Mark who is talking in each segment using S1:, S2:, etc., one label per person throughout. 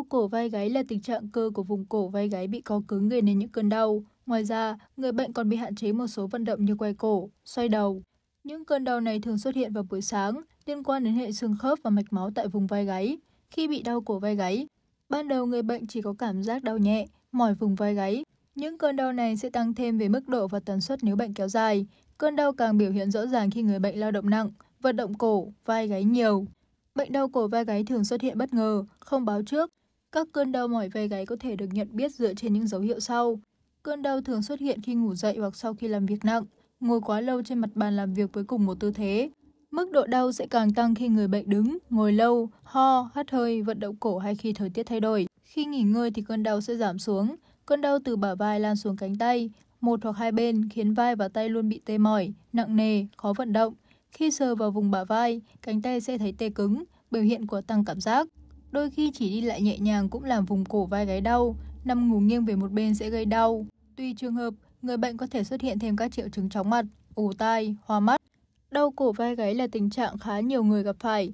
S1: Đau cổ vai gáy là tình trạng cơ của vùng cổ vai gáy bị co cứng gây nên những cơn đau. Ngoài ra, người bệnh còn bị hạn chế một số vận động như quay cổ, xoay đầu. Những cơn đau này thường xuất hiện vào buổi sáng, liên quan đến hệ xương khớp và mạch máu tại vùng vai gáy. Khi bị đau cổ vai gáy, ban đầu người bệnh chỉ có cảm giác đau nhẹ, mỏi vùng vai gáy. Những cơn đau này sẽ tăng thêm về mức độ và tần suất nếu bệnh kéo dài. Cơn đau càng biểu hiện rõ ràng khi người bệnh lao động nặng, vận động cổ, vai gáy nhiều. Bệnh đau cổ vai gáy thường xuất hiện bất ngờ, không báo trước các cơn đau mỏi vai gáy có thể được nhận biết dựa trên những dấu hiệu sau. Cơn đau thường xuất hiện khi ngủ dậy hoặc sau khi làm việc nặng, ngồi quá lâu trên mặt bàn làm việc với cùng một tư thế. Mức độ đau sẽ càng tăng khi người bệnh đứng, ngồi lâu, ho, hắt hơi, vận động cổ hay khi thời tiết thay đổi. Khi nghỉ ngơi thì cơn đau sẽ giảm xuống. Cơn đau từ bả vai lan xuống cánh tay, một hoặc hai bên khiến vai và tay luôn bị tê mỏi, nặng nề, khó vận động. Khi sờ vào vùng bả vai, cánh tay sẽ thấy tê cứng, biểu hiện của tăng cảm giác. Đôi khi chỉ đi lại nhẹ nhàng cũng làm vùng cổ vai gáy đau, nằm ngủ nghiêng về một bên sẽ gây đau. Tùy trường hợp, người bệnh có thể xuất hiện thêm các triệu chứng chóng mặt, ủ tai, hoa mắt. Đau cổ vai gáy là tình trạng khá nhiều người gặp phải.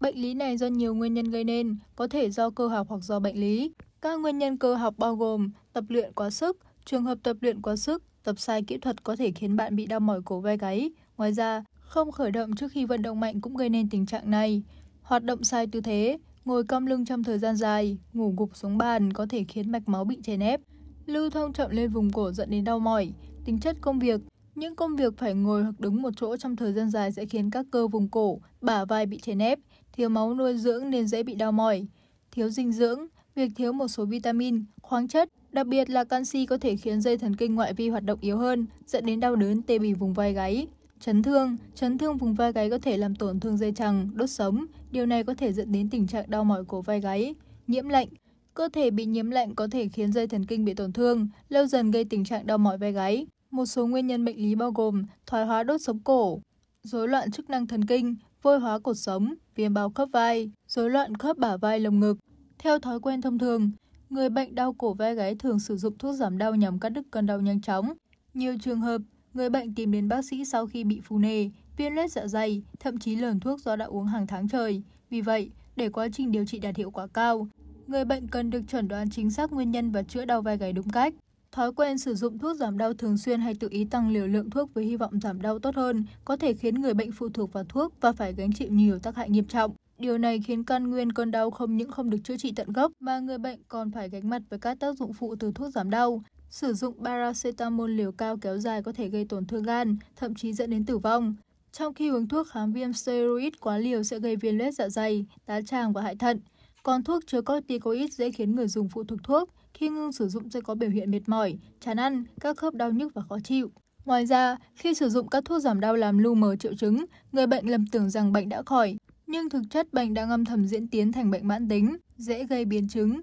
S1: Bệnh lý này do nhiều nguyên nhân gây nên, có thể do cơ học hoặc do bệnh lý. Các nguyên nhân cơ học bao gồm tập luyện quá sức, trường hợp tập luyện quá sức, tập sai kỹ thuật có thể khiến bạn bị đau mỏi cổ vai gáy. Ngoài ra, không khởi động trước khi vận động mạnh cũng gây nên tình trạng này. Hoạt động sai tư thế, Ngồi cong lưng trong thời gian dài, ngủ gục xuống bàn có thể khiến mạch máu bị chèn ép, lưu thông chậm lên vùng cổ dẫn đến đau mỏi. Tính chất công việc, những công việc phải ngồi hoặc đứng một chỗ trong thời gian dài sẽ khiến các cơ vùng cổ, bả vai bị chèn ép, thiếu máu nuôi dưỡng nên dễ bị đau mỏi. Thiếu dinh dưỡng, việc thiếu một số vitamin, khoáng chất, đặc biệt là canxi có thể khiến dây thần kinh ngoại vi hoạt động yếu hơn, dẫn đến đau đớn tê bì vùng vai gáy. Chấn thương, chấn thương vùng vai gáy có thể làm tổn thương dây chằng, đốt sống, điều này có thể dẫn đến tình trạng đau mỏi cổ vai gáy. Nhiễm lạnh, cơ thể bị nhiễm lạnh có thể khiến dây thần kinh bị tổn thương, lâu dần gây tình trạng đau mỏi vai gáy. Một số nguyên nhân bệnh lý bao gồm thoái hóa đốt sống cổ, rối loạn chức năng thần kinh, vôi hóa cột sống, viêm bao khớp vai, rối loạn khớp bả vai lồng ngực. Theo thói quen thông thường, người bệnh đau cổ vai gáy thường sử dụng thuốc giảm đau nhằm cắt đứt cơn đau nhanh chóng. Nhiều trường hợp, Người bệnh tìm đến bác sĩ sau khi bị phù nề, viêm lết dạ dày, thậm chí lờn thuốc do đã uống hàng tháng trời. Vì vậy, để quá trình điều trị đạt hiệu quả cao, người bệnh cần được chuẩn đoán chính xác nguyên nhân và chữa đau vai gáy đúng cách. Thói quen sử dụng thuốc giảm đau thường xuyên hay tự ý tăng liều lượng thuốc với hy vọng giảm đau tốt hơn có thể khiến người bệnh phụ thuộc vào thuốc và phải gánh chịu nhiều tác hại nghiêm trọng. Điều này khiến căn nguyên cơn đau không những không được chữa trị tận gốc mà người bệnh còn phải gánh mặt với các tác dụng phụ từ thuốc giảm đau, Sử dụng paracetamol liều cao kéo dài có thể gây tổn thương gan, thậm chí dẫn đến tử vong. Trong khi uống thuốc kháng viêm steroid quá liều sẽ gây viêm loét dạ dày, tá tràng và hại thận. Còn thuốc chứa corticoid dễ khiến người dùng phụ thuộc thuốc, khi ngưng sử dụng sẽ có biểu hiện mệt mỏi, chán ăn, các khớp đau nhức và khó chịu. Ngoài ra, khi sử dụng các thuốc giảm đau làm lu mờ triệu chứng, người bệnh lầm tưởng rằng bệnh đã khỏi, nhưng thực chất bệnh đang âm thầm diễn tiến thành bệnh mãn tính, dễ gây biến chứng,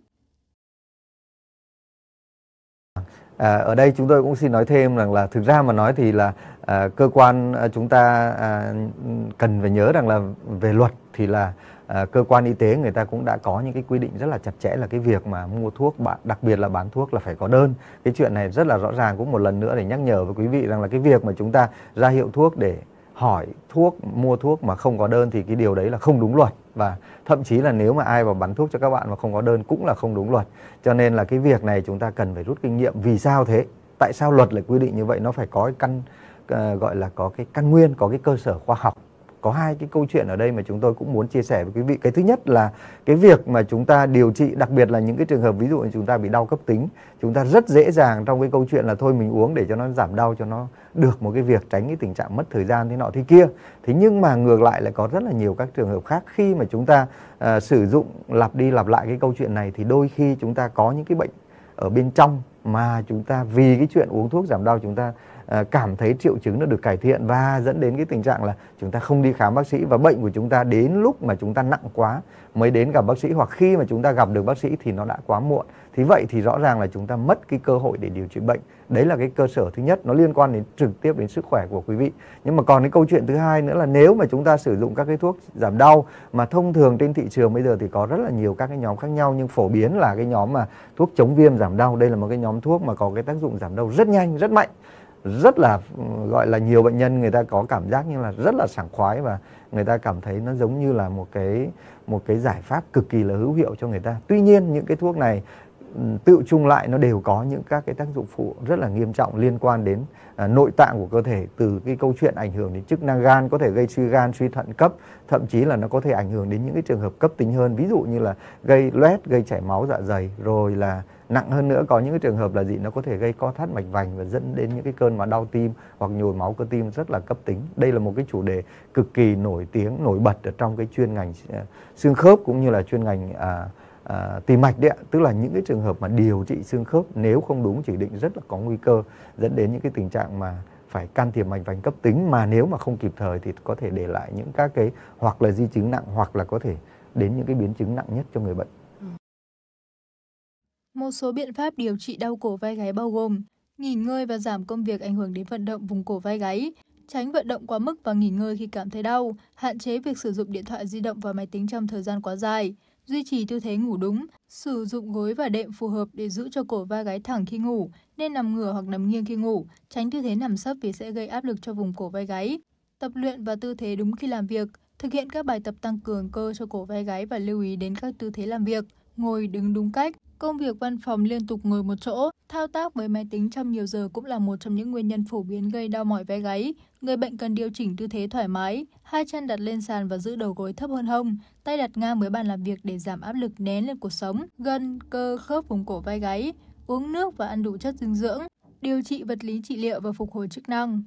S2: À, ở đây chúng tôi cũng xin nói thêm rằng là thực ra mà nói thì là à, cơ quan à, chúng ta à, cần phải nhớ rằng là về luật thì là à, cơ quan y tế người ta cũng đã có những cái quy định rất là chặt chẽ là cái việc mà mua thuốc đặc biệt là bán thuốc là phải có đơn cái chuyện này rất là rõ ràng cũng một lần nữa để nhắc nhở với quý vị rằng là cái việc mà chúng ta ra hiệu thuốc để hỏi thuốc mua thuốc mà không có đơn thì cái điều đấy là không đúng luật và thậm chí là nếu mà ai vào bán thuốc cho các bạn mà không có đơn cũng là không đúng luật cho nên là cái việc này chúng ta cần phải rút kinh nghiệm vì sao thế tại sao luật lại quy định như vậy nó phải có cái căn uh, gọi là có cái căn nguyên có cái cơ sở khoa học có hai cái câu chuyện ở đây mà chúng tôi cũng muốn chia sẻ với quý vị cái thứ nhất là cái việc mà chúng ta điều trị đặc biệt là những cái trường hợp ví dụ như chúng ta bị đau cấp tính chúng ta rất dễ dàng trong cái câu chuyện là thôi mình uống để cho nó giảm đau cho nó được một cái việc tránh cái tình trạng mất thời gian thế nọ thế kia thế nhưng mà ngược lại lại có rất là nhiều các trường hợp khác khi mà chúng ta uh, sử dụng lặp đi lặp lại cái câu chuyện này thì đôi khi chúng ta có những cái bệnh ở bên trong mà chúng ta vì cái chuyện uống thuốc giảm đau chúng ta Ờ, cảm thấy triệu chứng nó được cải thiện và dẫn đến cái tình trạng là chúng ta không đi khám bác sĩ và bệnh của chúng ta đến lúc mà chúng ta nặng quá mới đến gặp bác sĩ hoặc khi mà chúng ta gặp được bác sĩ thì nó đã quá muộn thì vậy thì rõ ràng là chúng ta mất cái cơ hội để điều trị bệnh đấy là cái cơ sở thứ nhất nó liên quan đến trực tiếp đến sức khỏe của quý vị nhưng mà còn cái câu chuyện thứ hai nữa là nếu mà chúng ta sử dụng các cái thuốc giảm đau mà thông thường trên thị trường bây giờ thì có rất là nhiều các cái nhóm khác nhau nhưng phổ biến là cái nhóm mà thuốc chống viêm giảm đau đây là một cái nhóm thuốc mà có cái tác dụng giảm đau rất nhanh rất mạnh rất là gọi là nhiều bệnh nhân người ta có cảm giác như là rất là sảng khoái và người ta cảm thấy nó giống như là một cái một cái giải pháp cực kỳ là hữu hiệu cho người ta tuy nhiên những cái thuốc này tự chung lại nó đều có những các cái tác dụng phụ rất là nghiêm trọng liên quan đến à, nội tạng của cơ thể từ cái câu chuyện ảnh hưởng đến chức năng gan có thể gây suy gan suy thận cấp thậm chí là nó có thể ảnh hưởng đến những cái trường hợp cấp tính hơn ví dụ như là gây loét gây chảy máu dạ dày rồi là nặng hơn nữa có những cái trường hợp là gì nó có thể gây co thắt mạch vành và dẫn đến những cái cơn mà đau tim hoặc nhồi máu cơ tim rất là cấp tính đây là một cái chủ đề cực kỳ nổi tiếng nổi bật ở trong cái chuyên ngành à, xương khớp cũng như là chuyên ngành à, à, tìm mạch đấy ạ tức là những cái trường hợp mà điều trị xương khớp nếu không đúng chỉ định rất là có nguy cơ dẫn đến những cái tình trạng mà phải can thiệp mạch vành cấp tính mà nếu mà không kịp thời thì có thể để lại những các cái hoặc là di chứng nặng hoặc là có thể đến những cái biến chứng nặng nhất cho người bệnh.
S1: Ừ. Một số biện pháp điều trị đau cổ vai gáy bao gồm nghỉ ngơi và giảm công việc ảnh hưởng đến vận động vùng cổ vai gáy, tránh vận động quá mức và nghỉ ngơi khi cảm thấy đau, hạn chế việc sử dụng điện thoại di động và máy tính trong thời gian quá dài, duy trì tư thế ngủ đúng, sử dụng gối và đệm phù hợp để giữ cho cổ vai gáy thẳng khi ngủ, nên nằm ngửa hoặc nằm nghiêng khi ngủ, tránh tư thế nằm sấp vì sẽ gây áp lực cho vùng cổ vai gáy. Tập luyện và tư thế đúng khi làm việc, thực hiện các bài tập tăng cường cơ cho cổ vai gáy và lưu ý đến các tư thế làm việc, ngồi đứng đúng cách, Công việc văn phòng liên tục ngồi một chỗ, thao tác với máy tính trong nhiều giờ cũng là một trong những nguyên nhân phổ biến gây đau mỏi vai gáy. Người bệnh cần điều chỉnh tư thế thoải mái, hai chân đặt lên sàn và giữ đầu gối thấp hơn hông, tay đặt ngang với bàn làm việc để giảm áp lực nén lên cuộc sống, gân, cơ, khớp vùng cổ vai gáy, uống nước và ăn đủ chất dinh dưỡng, điều trị vật lý trị liệu và phục hồi chức năng.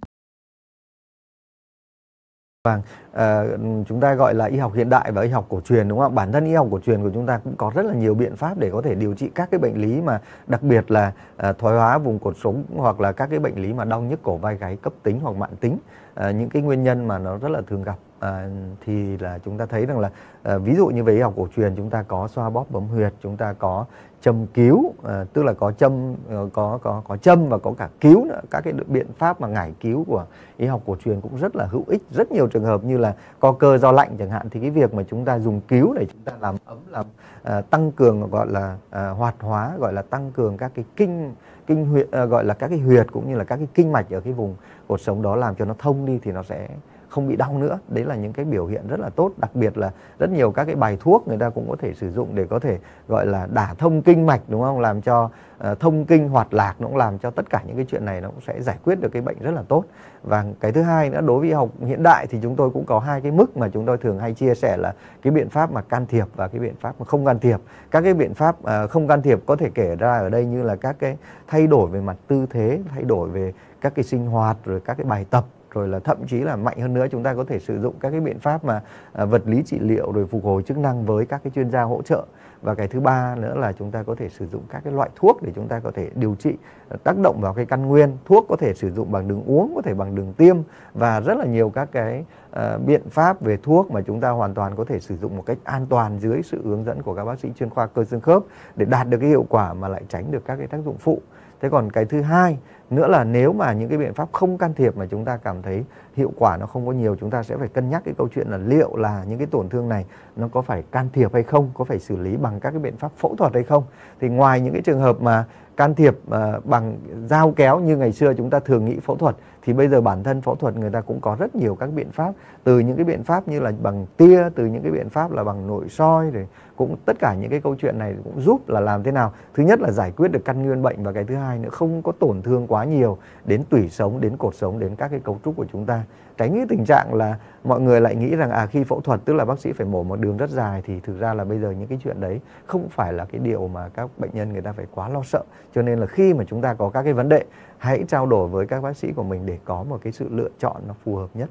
S2: Vâng, à, chúng ta gọi là y học hiện đại và y học cổ truyền đúng không ạ? Bản thân y học cổ truyền của chúng ta cũng có rất là nhiều biện pháp để có thể điều trị các cái bệnh lý mà đặc biệt là à, thoái hóa vùng cột sống hoặc là các cái bệnh lý mà đau nhức cổ vai gáy cấp tính hoặc mạng tính, à, những cái nguyên nhân mà nó rất là thường gặp à, thì là chúng ta thấy rằng là à, ví dụ như về y học cổ truyền chúng ta có xoa bóp bấm huyệt chúng ta có châm cứu à, tức là có châm có có có châm và có cả cứu nữa các cái biện pháp mà ngải cứu của y học cổ truyền cũng rất là hữu ích rất nhiều trường hợp như là co cơ do lạnh chẳng hạn thì cái việc mà chúng ta dùng cứu để chúng ta làm ấm làm à, tăng cường gọi là à, hoạt hóa gọi là tăng cường các cái kinh kinh huyệt gọi là các cái huyệt cũng như là các cái kinh mạch ở cái vùng cột sống đó làm cho nó thông đi thì nó sẽ không bị đau nữa đấy là những cái biểu hiện rất là tốt đặc biệt là rất nhiều các cái bài thuốc người ta cũng có thể sử dụng để có thể gọi là đả thông kinh mạch đúng không làm cho uh, thông kinh hoạt lạc nó cũng làm cho tất cả những cái chuyện này nó cũng sẽ giải quyết được cái bệnh rất là tốt và cái thứ hai nữa đối với học hiện đại thì chúng tôi cũng có hai cái mức mà chúng tôi thường hay chia sẻ là cái biện pháp mà can thiệp và cái biện pháp mà không can thiệp các cái biện pháp uh, không can thiệp có thể kể ra ở đây như là các cái thay đổi về mặt tư thế thay đổi về các cái sinh hoạt rồi các cái bài tập rồi là thậm chí là mạnh hơn nữa chúng ta có thể sử dụng các cái biện pháp mà à, vật lý trị liệu rồi phục hồi chức năng với các cái chuyên gia hỗ trợ và cái thứ ba nữa là chúng ta có thể sử dụng các cái loại thuốc để chúng ta có thể điều trị à, tác động vào cái căn nguyên thuốc có thể sử dụng bằng đường uống có thể bằng đường tiêm và rất là nhiều các cái uh, biện pháp về thuốc mà chúng ta hoàn toàn có thể sử dụng một cách an toàn dưới sự hướng dẫn của các bác sĩ chuyên khoa cơ xương khớp để đạt được cái hiệu quả mà lại tránh được các cái tác dụng phụ thế còn cái thứ hai nữa là nếu mà những cái biện pháp không can thiệp mà chúng ta cảm thấy hiệu quả nó không có nhiều chúng ta sẽ phải cân nhắc cái câu chuyện là liệu là những cái tổn thương này nó có phải can thiệp hay không có phải xử lý bằng các cái biện pháp phẫu thuật hay không thì ngoài những cái trường hợp mà can thiệp ờ, bằng dao kéo như ngày xưa chúng ta thường nghĩ phẫu thuật thì bây giờ bản thân phẫu thuật người ta cũng có rất nhiều các biện pháp từ những cái biện pháp như là bằng tia từ những cái biện pháp là bằng nội soi rồi cũng tất cả những cái câu chuyện này cũng giúp là làm thế nào thứ nhất là giải quyết được căn nguyên bệnh và cái thứ hai nữa không có tổn thương quá quá nhiều đến tủy sống đến cột sống đến các cái cấu trúc của chúng ta tránh cái tình trạng là mọi người lại nghĩ rằng à khi phẫu thuật tức là bác sĩ phải mổ một đường rất dài thì thực ra là bây giờ những cái chuyện đấy không phải là cái điều mà các bệnh nhân người ta phải quá lo sợ cho nên là khi mà chúng ta có các cái vấn đề hãy trao đổi với các bác sĩ của mình để có một cái sự lựa chọn nó phù hợp nhất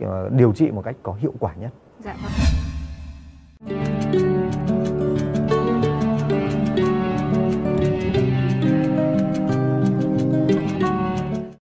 S2: ờ, điều trị một cách có hiệu quả nhất dạ vâng